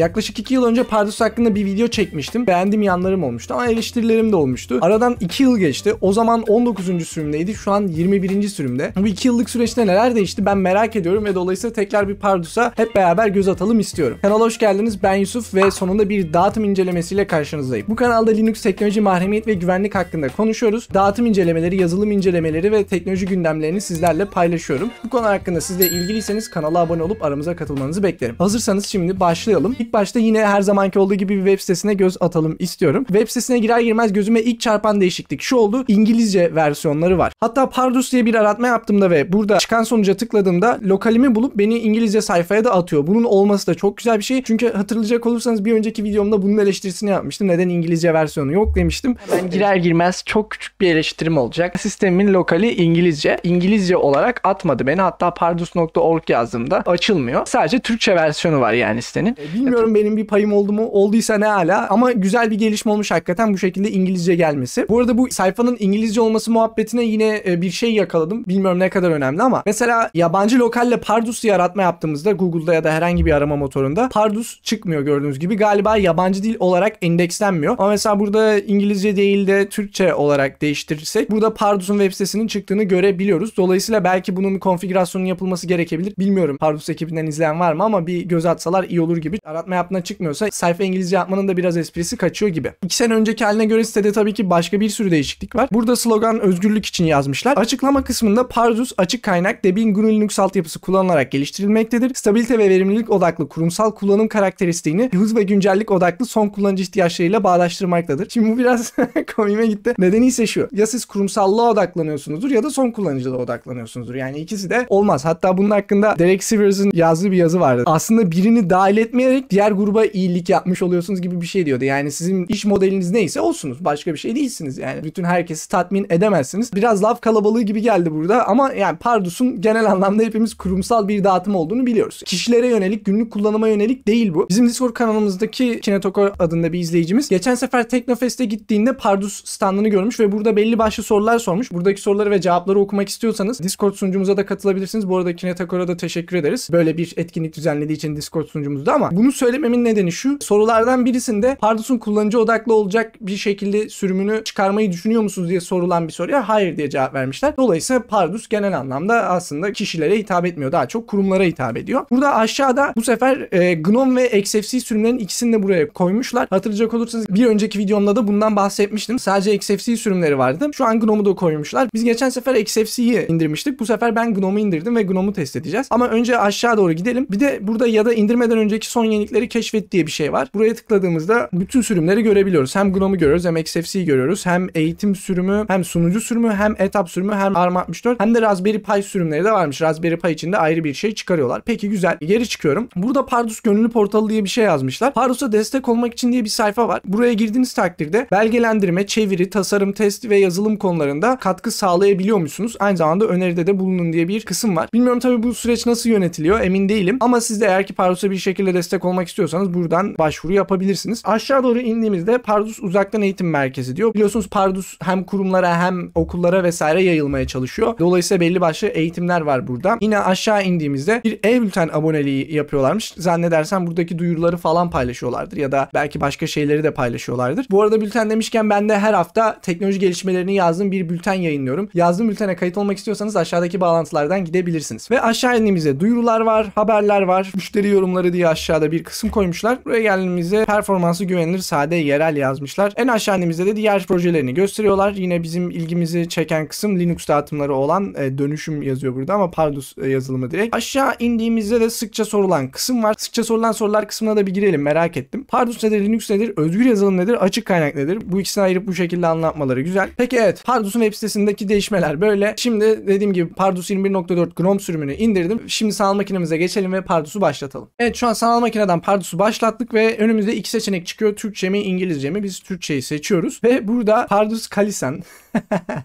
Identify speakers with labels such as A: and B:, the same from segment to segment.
A: Yaklaşık 2 yıl önce Pardus hakkında bir video çekmiştim. Beğendiğim yanlarım olmuştu ama eleştirilerim de olmuştu. Aradan 2 yıl geçti. O zaman 19. sürümdeydi. Şu an 21. sürümde. Bu 2 yıllık süreçte neler değişti ben merak ediyorum ve dolayısıyla tekrar bir Pardus'a hep beraber göz atalım istiyorum. Kanala hoş geldiniz. Ben Yusuf ve sonunda bir dağıtım incelemesiyle karşınızdayım. Bu kanalda Linux teknoloji, mahremiyet ve güvenlik hakkında konuşuyoruz. Dağıtım incelemeleri, yazılım incelemeleri ve teknoloji gündemlerini sizlerle paylaşıyorum. Bu konu hakkında siz de ilgiliyseniz kanala abone olup aramıza katılmanızı beklerim. Hazırsanız şimdi başlayalım. İlk başta yine her zamanki olduğu gibi bir web sitesine göz atalım istiyorum. Web sitesine girer girmez gözüme ilk çarpan değişiklik şu oldu. İngilizce versiyonları var. Hatta Pardus diye bir aratma yaptığımda ve burada çıkan sonuca tıkladığımda lokalimi bulup beni İngilizce sayfaya da atıyor. Bunun olması da çok güzel bir şey. Çünkü hatırlayacak olursanız bir önceki videomda bunun eleştirisini yapmıştım. Neden İngilizce versiyonu yok demiştim. Ben girer girmez çok küçük bir eleştirim olacak. Sistemin lokali İngilizce. İngilizce olarak atmadı beni. Hatta pardus.org yazdığımda açılmıyor. Sadece Türkçe versiyonu var yani sitenin. E, bilmiyorum Bilmiyorum benim bir payım oldu mu? Olduysa ne hala. Ama güzel bir gelişme olmuş hakikaten bu şekilde İngilizce gelmesi. Bu arada bu sayfanın İngilizce olması muhabbetine yine e, bir şey yakaladım. Bilmiyorum ne kadar önemli ama mesela yabancı lokalle Pardus'u yaratma yaptığımızda Google'da ya da herhangi bir arama motorunda Pardus çıkmıyor gördüğünüz gibi. Galiba yabancı dil olarak endekslenmiyor. Ama mesela burada İngilizce değil de Türkçe olarak değiştirirsek burada Pardus'un web sitesinin çıktığını görebiliyoruz. Dolayısıyla belki bunun konfigürasyonun yapılması gerekebilir. Bilmiyorum Pardus ekibinden izleyen var mı ama bir göz atsalar iyi olur gibi. Ara yaratma yaptığına çıkmıyorsa sayfa İngilizce yapmanın da biraz esprisi kaçıyor gibi. İki sene önceki haline göre sitede tabii ki başka bir sürü değişiklik var. Burada slogan özgürlük için yazmışlar. Açıklama kısmında Parzus açık kaynak Debian GNU Linux altyapısı kullanılarak geliştirilmektedir. Stabilite ve verimlilik odaklı kurumsal kullanım karakteristiğini hız ve güncellik odaklı son kullanıcı ihtiyaçlarıyla bağdaştırmaktadır. Şimdi bu biraz komime gitti. Nedeni ise şu. Ya siz kurumsallığa odaklanıyorsunuzdur ya da son kullanıcıda odaklanıyorsunuzdur. Yani ikisi de olmaz. Hatta bunun hakkında Derek Sivers'ın yazdığı bir yazı vardı. Aslında birini dahil etmeyerek diğer gruba iyilik yapmış oluyorsunuz gibi bir şey diyordu. Yani sizin iş modeliniz neyse olsunuz. Başka bir şey değilsiniz yani. Bütün herkesi tatmin edemezsiniz. Biraz laf kalabalığı gibi geldi burada ama yani Pardus'un genel anlamda hepimiz kurumsal bir dağıtım olduğunu biliyoruz. Kişilere yönelik, günlük kullanıma yönelik değil bu. Bizim Discord kanalımızdaki Kinetoko adında bir izleyicimiz geçen sefer Teknofest'e gittiğinde Pardus standını görmüş ve burada belli başlı sorular sormuş. Buradaki soruları ve cevapları okumak istiyorsanız Discord sunucumuza da katılabilirsiniz. Bu arada Kinetoko'ya da teşekkür ederiz. Böyle bir etkinlik düzenlediği için Discord sunucumuzda ama bunu söylememin nedeni şu. Sorulardan birisinde Pardus'un kullanıcı odaklı olacak bir şekilde sürümünü çıkarmayı düşünüyor musunuz diye sorulan bir soruya hayır diye cevap vermişler. Dolayısıyla Pardus genel anlamda aslında kişilere hitap etmiyor. Daha çok kurumlara hitap ediyor. Burada aşağıda bu sefer e, GNOME ve XFC sürümlerinin ikisini de buraya koymuşlar. Hatırlayacak olursanız bir önceki videomda da bundan bahsetmiştim. Sadece XFC sürümleri vardı. Şu an GNOME'u da koymuşlar. Biz geçen sefer XFC'yi indirmiştik. Bu sefer ben GNOME'u indirdim ve GNOME'u test edeceğiz. Ama önce aşağı doğru gidelim. Bir de burada ya da indirmeden önceki son yenilik Özellikleri keşfet diye bir şey var. Buraya tıkladığımızda bütün sürümleri görebiliyoruz. Hem Gnom'u görüyoruz hem XFC'yi görüyoruz. Hem eğitim sürümü hem sunucu sürümü hem etap sürümü hem ARM64 hem de Raspberry Pi sürümleri de varmış. Raspberry Pi için de ayrı bir şey çıkarıyorlar. Peki güzel. Geri çıkıyorum. Burada Pardus Gönüllü Portalı diye bir şey yazmışlar. Pardus'a destek olmak için diye bir sayfa var. Buraya girdiğiniz takdirde belgelendirme, çeviri, tasarım, test ve yazılım konularında katkı sağlayabiliyor musunuz? Aynı zamanda öneride de bulunun diye bir kısım var. Bilmiyorum tabii bu süreç nasıl yönetiliyor emin değilim. Ama siz de eğer ki Pardus'a bir şekilde destek olmak olmak istiyorsanız buradan başvuru yapabilirsiniz. Aşağı doğru indiğimizde Pardus Uzaktan Eğitim Merkezi diyor. Biliyorsunuz Pardus hem kurumlara hem okullara vesaire yayılmaya çalışıyor. Dolayısıyla belli başlı eğitimler var burada. Yine aşağı indiğimizde bir e-bülten aboneliği yapıyorlarmış. Zannedersem buradaki duyuruları falan paylaşıyorlardır ya da belki başka şeyleri de paylaşıyorlardır. Bu arada bülten demişken ben de her hafta teknoloji gelişmelerini yazdığım bir bülten yayınlıyorum. Yazdığım bültene kayıt olmak istiyorsanız aşağıdaki bağlantılardan gidebilirsiniz. Ve aşağı indiğimizde duyurular var, haberler var, müşteri yorumları diye aşağıda bir kısım koymuşlar. Buraya geldiğimizde performansı güvenilir sade yerel yazmışlar. En aşağı indiğimizde de diğer projelerini gösteriyorlar. Yine bizim ilgimizi çeken kısım Linux dağıtımları olan e, dönüşüm yazıyor burada ama Pardus e, yazılımı direkt. Aşağı indiğimizde de sıkça sorulan kısım var. Sıkça sorulan sorular kısmına da bir girelim merak ettim. Pardus nedir, Linux nedir, özgür yazılım nedir, açık kaynak nedir? Bu ikisini ayırıp bu şekilde anlatmaları güzel. Peki evet Pardus'un web sitesindeki değişmeler böyle. Şimdi dediğim gibi Pardus 21.4 Chrome sürümünü indirdim. Şimdi sanal makinemize geçelim ve Pardus'u başlatalım. Evet şu an sanal makineden Pardusu başlattık ve önümüzde iki seçenek çıkıyor. Türkçe mi İngilizce mi? Biz Türkçeyi seçiyoruz. Ve burada Pardus Kalisen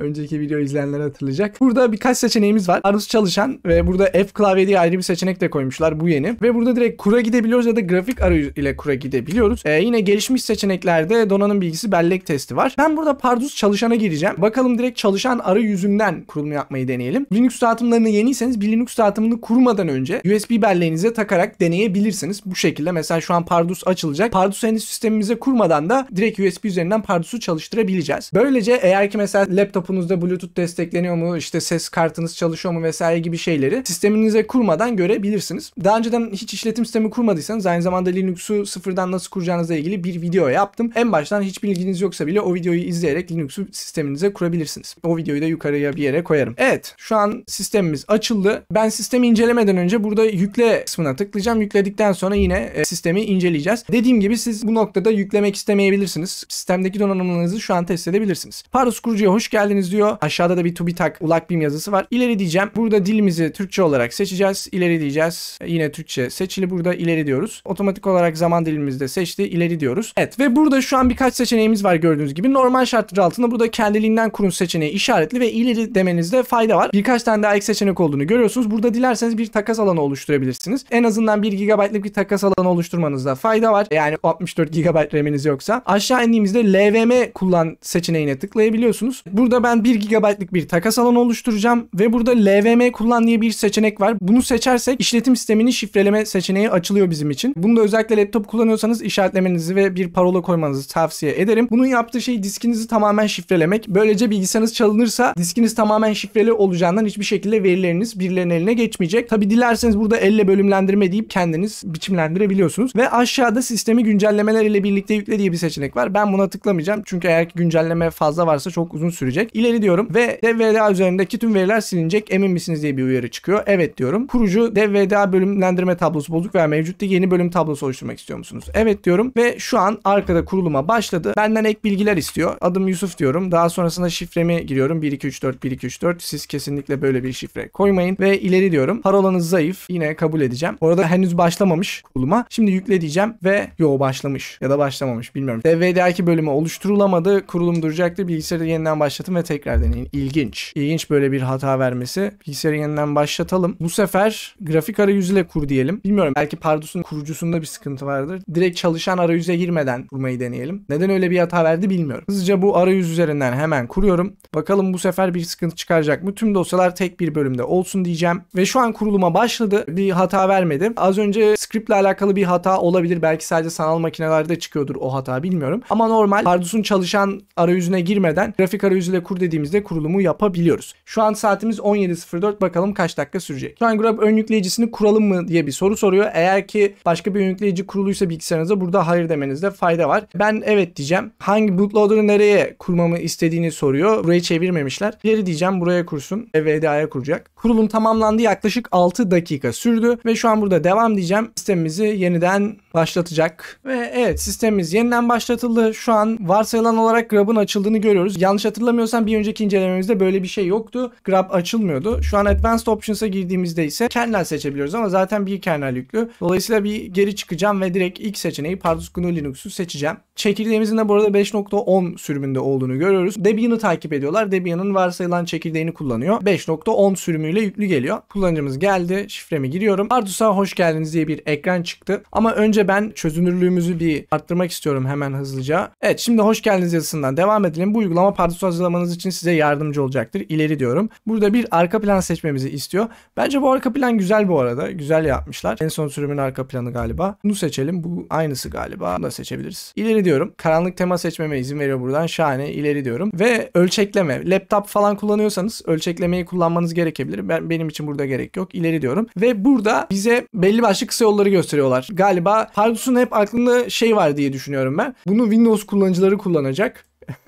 A: Önceki video izleyenler hatırlayacak. Burada birkaç seçeneğimiz var. Aruz çalışan ve burada F klavye diye ayrı bir seçenek de koymuşlar. Bu yeni. Ve burada direkt kura gidebiliyoruz ya da grafik arayüz ile kura gidebiliyoruz. Ee, yine gelişmiş seçeneklerde donanım bilgisi bellek testi var. Ben burada Pardus çalışana gireceğim. Bakalım direkt çalışan arayüzünden kurulumu yapmayı deneyelim. Linux dağıtımlarını yeniyseniz bir Linux dağıtımını kurmadan önce USB belleğinize takarak deneyebilirsiniz. Bu şekilde mesela şu an Pardus açılacak. Pardus henüz sistemimize kurmadan da direkt USB üzerinden Pardus'u çalıştırabileceğiz. Böylece eğer ki mesela laptop laptopunuzda Bluetooth destekleniyor mu, işte ses kartınız çalışıyor mu vesaire gibi şeyleri sisteminize kurmadan görebilirsiniz. Daha önceden hiç işletim sistemi kurmadıysanız aynı zamanda Linux'u sıfırdan nasıl kuracağınızla ilgili bir video yaptım. En baştan hiç bilginiz yoksa bile o videoyu izleyerek Linux'u sisteminize kurabilirsiniz. O videoyu da yukarıya bir yere koyarım. Evet şu an sistemimiz açıldı. Ben sistemi incelemeden önce burada yükle kısmına tıklayacağım. Yükledikten sonra yine e, sistemi inceleyeceğiz. Dediğim gibi siz bu noktada yüklemek istemeyebilirsiniz. Sistemdeki donanımlarınızı şu an test edebilirsiniz. Parus kurucuya hoş geldiniz isterseniz diyor. Aşağıda da bir tubitak ulak bim yazısı var. İleri diyeceğim. Burada dilimizi Türkçe olarak seçeceğiz. İleri diyeceğiz. Yine Türkçe seçili burada ileri diyoruz. Otomatik olarak zaman dilimimizi seçti. İleri diyoruz. Evet ve burada şu an birkaç seçeneğimiz var gördüğünüz gibi. Normal şartlar altında burada kendiliğinden kurun seçeneği işaretli ve ileri demenizde fayda var. Birkaç tane daha ek seçenek olduğunu görüyorsunuz. Burada dilerseniz bir takas alanı oluşturabilirsiniz. En azından 1 GB'lık bir takas alanı oluşturmanızda fayda var. Yani 64 GB RAM'iniz yoksa. Aşağı indiğimizde LVM kullan seçeneğine tıklayabiliyorsunuz. Burada ben ben 1 GB'lık bir takas alanı oluşturacağım ve burada LVM kullan diye bir seçenek var. Bunu seçersek işletim sisteminin şifreleme seçeneği açılıyor bizim için. Bunu da özellikle laptop kullanıyorsanız işaretlemenizi ve bir parola koymanızı tavsiye ederim. Bunun yaptığı şey diskinizi tamamen şifrelemek. Böylece bilgisayarınız çalınırsa diskiniz tamamen şifreli olacağından hiçbir şekilde verileriniz birilerinin eline geçmeyecek. Tabi dilerseniz burada elle bölümlendirme deyip kendiniz biçimlendirebiliyorsunuz. Ve aşağıda sistemi güncellemeler ile birlikte yükle diye bir seçenek var. Ben buna tıklamayacağım çünkü eğer ki güncelleme fazla varsa çok uzun sürecek. İleri diyorum ve DVDA üzerindeki tüm veriler silinecek emin misiniz diye bir uyarı çıkıyor. Evet diyorum. Kurucu DVDA bölümlendirme tablosu bozuk veya mevcuttu. Yeni bölüm tablosu oluşturmak istiyor musunuz? Evet diyorum ve şu an arkada kuruluma başladı. Benden ek bilgiler istiyor. Adım Yusuf diyorum. Daha sonrasında şifremi giriyorum. 1234 1234. Siz kesinlikle böyle bir şifre koymayın ve ileri diyorum. Parolanız zayıf. Yine kabul edeceğim. Orada henüz başlamamış kuruluma. Şimdi yükle diyeceğim ve yo başlamış ya da başlamamış bilmiyorum. DVDA'ki bölümü oluşturulamadı. Kurulum duracaktı. Bilgisayarı yeniden başlatın ve tekrar deneyin. İlginç. İlginç böyle bir hata vermesi. Bilgisayarı yeniden başlatalım. Bu sefer grafik arayüzüyle kur diyelim. Bilmiyorum belki Pardus'un kurucusunda bir sıkıntı vardır. Direkt çalışan arayüze girmeden kurmayı deneyelim. Neden öyle bir hata verdi bilmiyorum. Hızlıca bu arayüz üzerinden hemen kuruyorum. Bakalım bu sefer bir sıkıntı çıkaracak mı? Tüm dosyalar tek bir bölümde olsun diyeceğim. Ve şu an kuruluma başladı. Bir hata vermedi. Az önce scriptle alakalı bir hata olabilir. Belki sadece sanal makinelerde çıkıyordur o hata bilmiyorum. Ama normal Pardus'un çalışan arayüzüne girmeden grafik arayüzüyle kur dediğimizde kurulumu yapabiliyoruz. Şu an saatimiz 17.04 bakalım kaç dakika sürecek. Şu an Grab ön yükleyicisini kuralım mı diye bir soru soruyor. Eğer ki başka bir ön yükleyici kuruluysa bilgisayarınıza burada hayır demenizde fayda var. Ben evet diyeceğim. Hangi bootloader'ı nereye kurmamı istediğini soruyor. Burayı çevirmemişler. İleri diyeceğim buraya kursun. VDA'ya kuracak. Kurulum tamamlandı yaklaşık 6 dakika sürdü ve şu an burada devam diyeceğim. Sistemimizi yeniden başlatacak. Ve evet sistemimiz yeniden başlatıldı. Şu an varsayılan olarak Grab'ın açıldığını görüyoruz. Yanlış hatırlamıyorsam Zaten bir önceki incelememizde böyle bir şey yoktu. Grab açılmıyordu. Şu an Advanced Options'a girdiğimizde ise kernel seçebiliyoruz ama zaten bir kernel yüklü. Dolayısıyla bir geri çıkacağım ve direkt ilk seçeneği Pardus GNU Linux'u seçeceğim. Çekirdeğimizin de bu arada 5.10 sürümünde olduğunu görüyoruz. Debian'ı takip ediyorlar. Debian'ın varsayılan çekirdeğini kullanıyor. 5.10 sürümüyle yüklü geliyor. Kullanıcımız geldi. Şifremi giriyorum. Ardusa hoş geldiniz diye bir ekran çıktı. Ama önce ben çözünürlüğümüzü bir arttırmak istiyorum hemen hızlıca. Evet şimdi hoş geldiniz yazısından devam edelim. Bu uygulama Pardusa hazırlamanız için size yardımcı olacaktır. İleri diyorum. Burada bir arka plan seçmemizi istiyor. Bence bu arka plan güzel bu arada. Güzel yapmışlar. En son sürümün arka planı galiba. Bunu seçelim. Bu aynısı galiba. Bunu da seçebiliriz. İleri ediyorum. Karanlık tema seçmeme izin veriyor buradan. Şahane ileri diyorum. Ve ölçekleme. Laptop falan kullanıyorsanız ölçeklemeyi kullanmanız gerekebilir. Ben, benim için burada gerek yok. İleri diyorum. Ve burada bize belli başlı kısa yolları gösteriyorlar. Galiba Pardus'un hep aklında şey var diye düşünüyorum ben. Bunu Windows kullanıcıları kullanacak.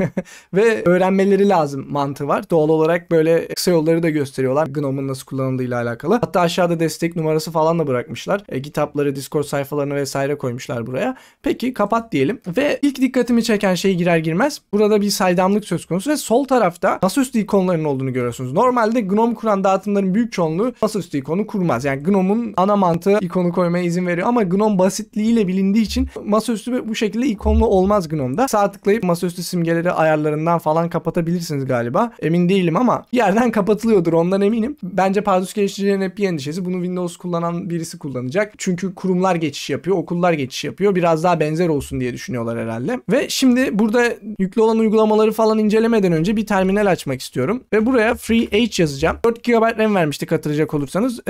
A: ve öğrenmeleri lazım mantığı var. Doğal olarak böyle kısa yolları da gösteriyorlar. Gnome'un nasıl kullanıldığı ile alakalı. Hatta aşağıda destek numarası falan da bırakmışlar. E, kitapları, Discord sayfalarını vesaire koymuşlar buraya. Peki kapat diyelim. Ve ilk dikkatimi çeken şey girer girmez. Burada bir saydamlık söz konusu ve sol tarafta masaüstü ikonlarının olduğunu görüyorsunuz. Normalde Gnome kuran dağıtımların büyük çoğunluğu masaüstü ikonu kurmaz. Yani Gnome'un ana mantığı ikonu koymaya izin veriyor ama Gnome basitliğiyle bilindiği için masaüstü bu şekilde ikonlu olmaz Gnome'da. Sağ tıklayıp masaüstü simge dengeleri ayarlarından falan kapatabilirsiniz galiba. Emin değilim ama yerden kapatılıyordur ondan eminim. Bence Pardus geliştiricilerin hep bir endişesi bunu Windows kullanan birisi kullanacak. Çünkü kurumlar geçiş yapıyor, okullar geçiş yapıyor. Biraz daha benzer olsun diye düşünüyorlar herhalde. Ve şimdi burada yüklü olan uygulamaları falan incelemeden önce bir terminal açmak istiyorum. Ve buraya FreeH yazacağım. 4 GB RAM vermiştik hatırlayacak olursanız. 4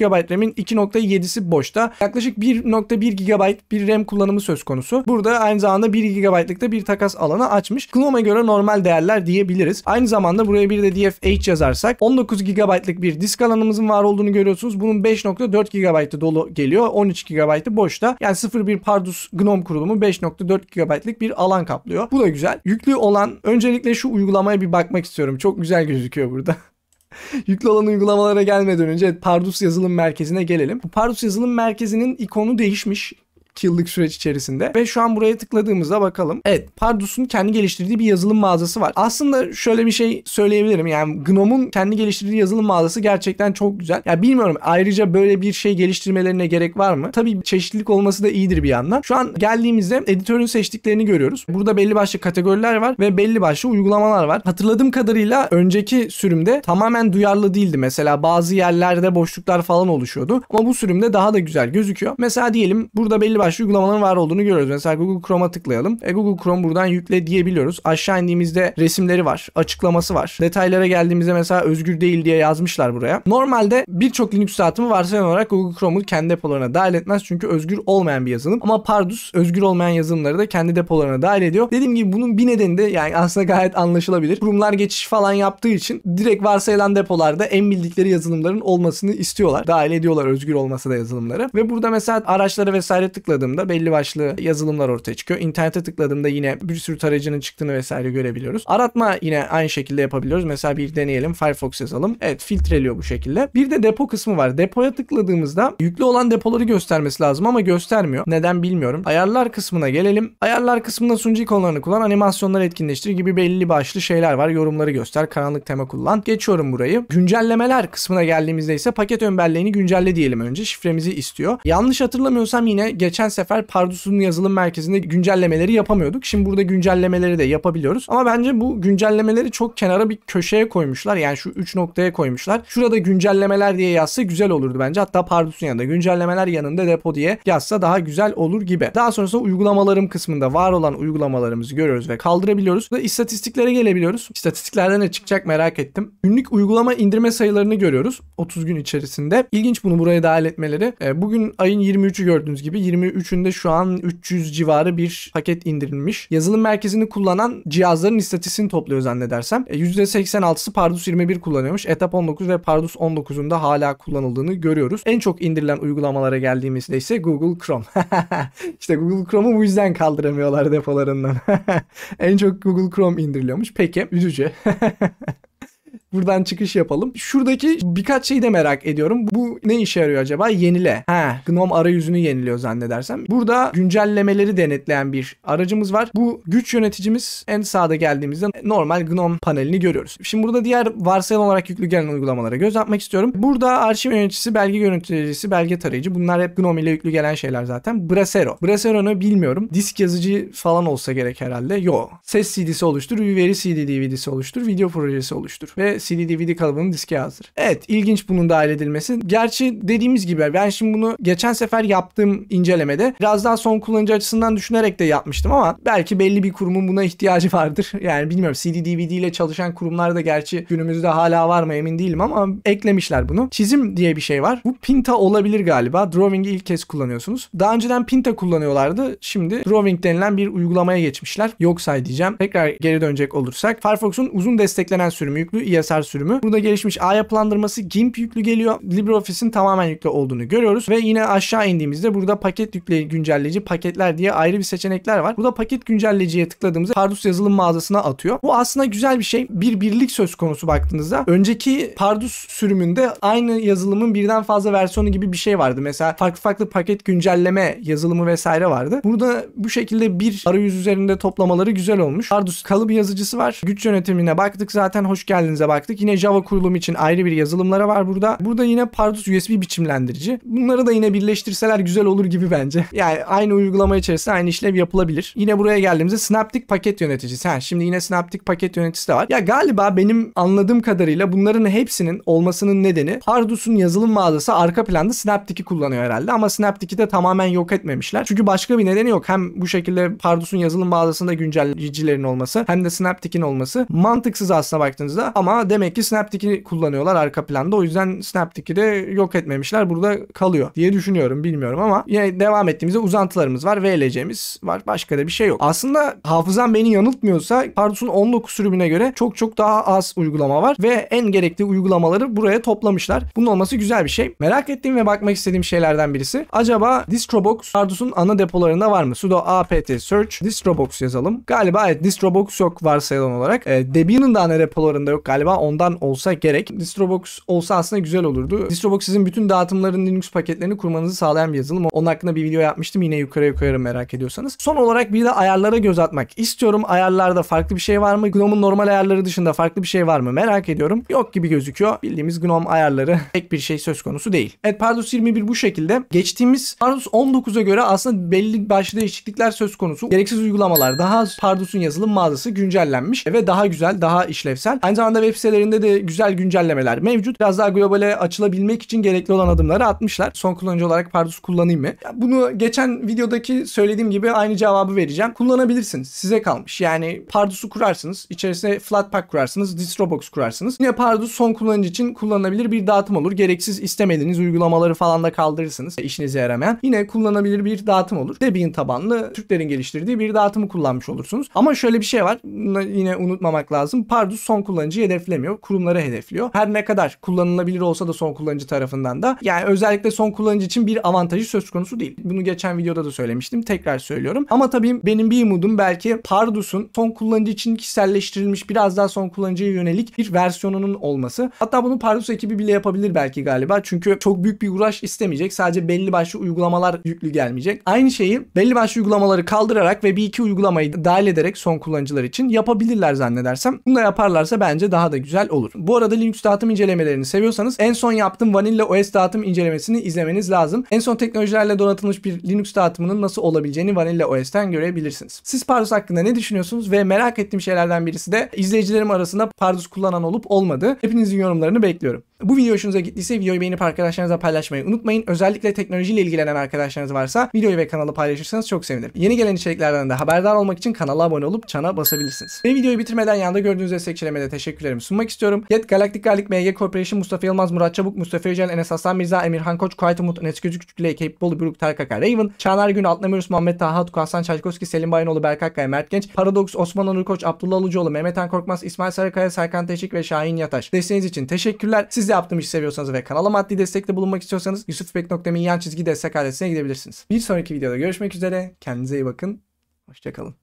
A: ee, GB RAM'in 2.7'si boşta. Yaklaşık 1.1 GB bir RAM kullanımı söz konusu. Burada aynı zamanda 1 GB'lık da bir takas alanı açmış basmış. Chrome'a göre normal değerler diyebiliriz. Aynı zamanda buraya bir de DFH yazarsak 19 GB'lık bir disk alanımızın var olduğunu görüyorsunuz. Bunun 5.4 GB'ı dolu geliyor. 13 GB boşta. Yani 0.1 Pardus GNOME kurulumu 5.4 GB'lık bir alan kaplıyor. Bu da güzel. Yüklü olan öncelikle şu uygulamaya bir bakmak istiyorum. Çok güzel gözüküyor burada. Yüklü olan uygulamalara gelmeden önce Pardus yazılım merkezine gelelim. Bu Pardus yazılım merkezinin ikonu değişmiş yıllık süreç içerisinde. Ve şu an buraya tıkladığımızda bakalım. Evet Pardus'un kendi geliştirdiği bir yazılım mağazası var. Aslında şöyle bir şey söyleyebilirim. Yani Gnome'un kendi geliştirdiği yazılım mağazası gerçekten çok güzel. Ya yani bilmiyorum ayrıca böyle bir şey geliştirmelerine gerek var mı? Tabii çeşitlilik olması da iyidir bir yandan. Şu an geldiğimizde editörün seçtiklerini görüyoruz. Burada belli başlı kategoriler var ve belli başlı uygulamalar var. Hatırladığım kadarıyla önceki sürümde tamamen duyarlı değildi. Mesela bazı yerlerde boşluklar falan oluşuyordu. Ama bu sürümde daha da güzel gözüküyor. Mesela diyelim burada belli başlı uygulamanın var olduğunu görüyoruz. Mesela Google Chrome'a tıklayalım. E, Google Chrome buradan yükle diyebiliyoruz. Aşağı indiğimizde resimleri var, açıklaması var. Detaylara geldiğimizde mesela özgür değil diye yazmışlar buraya. Normalde birçok Linux dağıtımı varsayan olarak Google Chrome'u kendi depolarına dahil etmez çünkü özgür olmayan bir yazılım. Ama Pardus özgür olmayan yazılımları da kendi depolarına dahil ediyor. Dediğim gibi bunun bir nedeni de yani aslında gayet anlaşılabilir. Kurumlar geçiş falan yaptığı için direkt varsayılan depolarda en bildikleri yazılımların olmasını istiyorlar. Dahil ediyorlar özgür olmasa da yazılımları. Ve burada mesela araçlara vesaire tıklayıp tıkladığımda belli başlı yazılımlar ortaya çıkıyor. İnternete tıkladığımda yine bir sürü tarayıcının çıktığını vesaire görebiliyoruz. Aratma yine aynı şekilde yapabiliyoruz. Mesela bir deneyelim. Firefox yazalım. Evet filtreliyor bu şekilde. Bir de depo kısmı var. Depoya tıkladığımızda yüklü olan depoları göstermesi lazım ama göstermiyor. Neden bilmiyorum. Ayarlar kısmına gelelim. Ayarlar kısmında sunucu ikonlarını kullan, animasyonları etkinleştir gibi belli başlı şeyler var. Yorumları göster, karanlık tema kullan. Geçiyorum burayı. Güncellemeler kısmına geldiğimizde ise paket önberliğini güncelle diyelim önce. Şifremizi istiyor. Yanlış hatırlamıyorsam yine geçen geçen sefer Pardus'un yazılım merkezinde güncellemeleri yapamıyorduk. Şimdi burada güncellemeleri de yapabiliyoruz. Ama bence bu güncellemeleri çok kenara bir köşeye koymuşlar. Yani şu 3 noktaya koymuşlar. Şurada güncellemeler diye yazsa güzel olurdu bence. Hatta Pardus'un yanında güncellemeler yanında depo diye yazsa daha güzel olur gibi. Daha sonrasında uygulamalarım kısmında var olan uygulamalarımızı görüyoruz ve kaldırabiliyoruz. Burada istatistiklere gelebiliyoruz. İstatistiklerden ne çıkacak merak ettim. Günlük uygulama indirme sayılarını görüyoruz 30 gün içerisinde. İlginç bunu buraya dahil etmeleri. E, bugün ayın 23'ü gördüğünüz gibi 20 üçünde şu an 300 civarı bir paket indirilmiş. Yazılım merkezini kullanan cihazların istatistiğini topluyor zannedersem. E, %86'sı Pardus 21 kullanıyormuş. Etap 19 ve Pardus 19'un da hala kullanıldığını görüyoruz. En çok indirilen uygulamalara geldiğimizde ise Google Chrome. işte Google Chrome'u bu yüzden kaldıramıyorlar depolarından. en çok Google Chrome indiriliyormuş. Peki üzücü. Buradan çıkış yapalım. Şuradaki birkaç şeyi de merak ediyorum. Bu ne işe yarıyor acaba? Yenile. Ha, GNOME arayüzünü yeniliyor zannedersem. Burada güncellemeleri denetleyen bir aracımız var. Bu güç yöneticimiz en sağda geldiğimizde normal GNOME panelini görüyoruz. Şimdi burada diğer varsayılan olarak yüklü gelen uygulamalara göz atmak istiyorum. Burada arşiv yöneticisi, belge yöneticisi, belge tarayıcı. Bunlar hep GNOME ile yüklü gelen şeyler zaten. Brasero. Brasero'nu bilmiyorum. Disk yazıcı falan olsa gerek herhalde. Yo. Ses CD'si oluştur, veri CD DVD'si oluştur, video projesi oluştur. Ve CD-DVD kalıbının diske hazır. Evet ilginç bunun dahil edilmesi. Gerçi dediğimiz gibi ben şimdi bunu geçen sefer yaptığım incelemede biraz daha son kullanıcı açısından düşünerek de yapmıştım ama belki belli bir kurumun buna ihtiyacı vardır. Yani bilmiyorum CD-DVD ile çalışan kurumlar da gerçi günümüzde hala var mı emin değilim ama eklemişler bunu. Çizim diye bir şey var. Bu Pinta olabilir galiba. Drawing'i ilk kez kullanıyorsunuz. Daha önceden Pinta kullanıyorlardı. Şimdi Drawing denilen bir uygulamaya geçmişler. Yoksay diyeceğim. Tekrar geri dönecek olursak Firefox'un uzun desteklenen sürümü yüklü ESR eser sürümü. Burada gelişmiş ağ yapılandırması GIMP yüklü geliyor. LibreOffice'in tamamen yüklü olduğunu görüyoruz ve yine aşağı indiğimizde burada paket yükle güncelleyici paketler diye ayrı bir seçenekler var. Burada paket güncelleyiciye tıkladığımızda Pardus yazılım mağazasına atıyor. Bu aslında güzel bir şey. Bir birlik söz konusu baktığınızda önceki Pardus sürümünde aynı yazılımın birden fazla versiyonu gibi bir şey vardı. Mesela farklı farklı paket güncelleme yazılımı vesaire vardı. Burada bu şekilde bir arayüz üzerinde toplamaları güzel olmuş. Pardus kalıp yazıcısı var. Güç yönetimine baktık zaten hoş geldinize bak bıraktık. Yine Java kurulum için ayrı bir yazılımlara var burada. Burada yine Pardus USB biçimlendirici. Bunları da yine birleştirseler güzel olur gibi bence. Yani aynı uygulama içerisinde aynı işlev yapılabilir. Yine buraya geldiğimizde Synaptic paket yöneticisi. Ha, şimdi yine Synaptic paket yöneticisi de var. Ya galiba benim anladığım kadarıyla bunların hepsinin olmasının nedeni Pardus'un yazılım mağazası arka planda Synaptic'i kullanıyor herhalde. Ama Synaptic'i de tamamen yok etmemişler. Çünkü başka bir nedeni yok. Hem bu şekilde Pardus'un yazılım mağazasında güncelleyicilerin olması hem de Synaptic'in olması mantıksız aslına baktığınızda ama demek ki Snaptic'i kullanıyorlar arka planda. O yüzden Snaptic'i de yok etmemişler. Burada kalıyor diye düşünüyorum. Bilmiyorum ama yine devam ettiğimizde uzantılarımız var. VLC'miz var. Başka da bir şey yok. Aslında hafızam beni yanıltmıyorsa Pardus'un 19 sürümüne göre çok çok daha az uygulama var ve en gerekli uygulamaları buraya toplamışlar. Bunun olması güzel bir şey. Merak ettiğim ve bakmak istediğim şeylerden birisi. Acaba Distrobox Pardus'un ana depolarında var mı? sudo apt search distrobox yazalım. Galiba evet distrobox yok varsayılan olarak. E, Debian'ın da ana depolarında yok galiba galiba ondan olsa gerek. Distrobox olsa aslında güzel olurdu. Distrobox sizin bütün dağıtımların Linux paketlerini kurmanızı sağlayan bir yazılım. Onun hakkında bir video yapmıştım yine yukarıya koyarım merak ediyorsanız. Son olarak bir de ayarlara göz atmak istiyorum. Ayarlarda farklı bir şey var mı? Gnome'un normal ayarları dışında farklı bir şey var mı? Merak ediyorum. Yok gibi gözüküyor. Bildiğimiz Gnome ayarları pek bir şey söz konusu değil. Evet Pardus 21 bu şekilde. Geçtiğimiz Pardus 19'a göre aslında belli başlı değişiklikler söz konusu. Gereksiz uygulamalar daha az Pardus'un yazılım mağazası güncellenmiş ve daha güzel, daha işlevsel. Aynı zamanda web sitelerinde de güzel güncellemeler mevcut. Biraz daha globale açılabilmek için gerekli olan adımları atmışlar. Son kullanıcı olarak Pardus kullanayım mı? Bunu geçen videodaki söylediğim gibi aynı cevabı vereceğim. Kullanabilirsiniz. Size kalmış. Yani Pardus'u kurarsınız. içerisine Flatpak kurarsınız. Distrobox kurarsınız. Yine Pardus son kullanıcı için kullanılabilir bir dağıtım olur. Gereksiz istemediğiniz uygulamaları falan da kaldırırsınız. İşinize yaramayan. Yine kullanılabilir bir dağıtım olur. Debian tabanlı Türklerin geliştirdiği bir dağıtımı kullanmış olursunuz. Ama şöyle bir şey var. yine unutmamak lazım. Pardus son kullanıcı hedefli hedeflemiyor. Kurumları hedefliyor. Her ne kadar kullanılabilir olsa da son kullanıcı tarafından da yani özellikle son kullanıcı için bir avantajı söz konusu değil. Bunu geçen videoda da söylemiştim. Tekrar söylüyorum. Ama tabii benim bir umudum belki Pardus'un son kullanıcı için kişiselleştirilmiş biraz daha son kullanıcıya yönelik bir versiyonunun olması. Hatta bunu Pardus ekibi bile yapabilir belki galiba. Çünkü çok büyük bir uğraş istemeyecek. Sadece belli başlı uygulamalar yüklü gelmeyecek. Aynı şeyi belli başlı uygulamaları kaldırarak ve bir iki uygulamayı dahil ederek son kullanıcılar için yapabilirler zannedersem. Bunu da yaparlarsa bence daha da güzel olur. Bu arada Linux dağıtım incelemelerini seviyorsanız en son yaptığım Vanilla OS dağıtım incelemesini izlemeniz lazım. En son teknolojilerle donatılmış bir Linux dağıtımının nasıl olabileceğini Vanilla OS'ten görebilirsiniz. Siz Pardus hakkında ne düşünüyorsunuz ve merak ettiğim şeylerden birisi de izleyicilerim arasında Pardus kullanan olup olmadı. Hepinizin yorumlarını bekliyorum. Bu video hoşunuza gittiyse videoyu beğenip arkadaşlarınızla paylaşmayı unutmayın. Özellikle teknolojiyle ilgilenen arkadaşlarınız varsa videoyu ve kanalı paylaşırsanız çok sevinirim. Yeni gelen içeriklerden de haberdar olmak için kanala abone olup çana basabilirsiniz. Ve videoyu bitirmeden yanında gördüğünüz destekçilerime teşekkürlerimi sunmak istiyorum. Yet Galaktik Galik MG Corporation Mustafa Yılmaz, Murat Çabuk, Mustafa Yücel, Enes Hasan Mirza, Emirhan Koç, Kuayt Umut, Enes Gözük Küçüklü, Ekip Bolu, Buruk Tarkaka, Raven, Çağlar Gün, Atlamıyoruz, Muhammed Taha, Tuku Hasan Çaykoski, Selim Bayanoğlu, Berkak Mert Genç, Paradox, Osman Onur Koç, Abdullah Alucuoğlu, Mehmet Korkmaz, İsmail Sarıkaya, Serkan Teşik ve Şahin Yataş. Desteğiniz için teşekkürler. Sizler yaptığım işi seviyorsanız ve kanala maddi destekte bulunmak istiyorsanız yusufbek.min yan çizgi destek adresine gidebilirsiniz. Bir sonraki videoda görüşmek üzere. Kendinize iyi bakın. Hoşçakalın.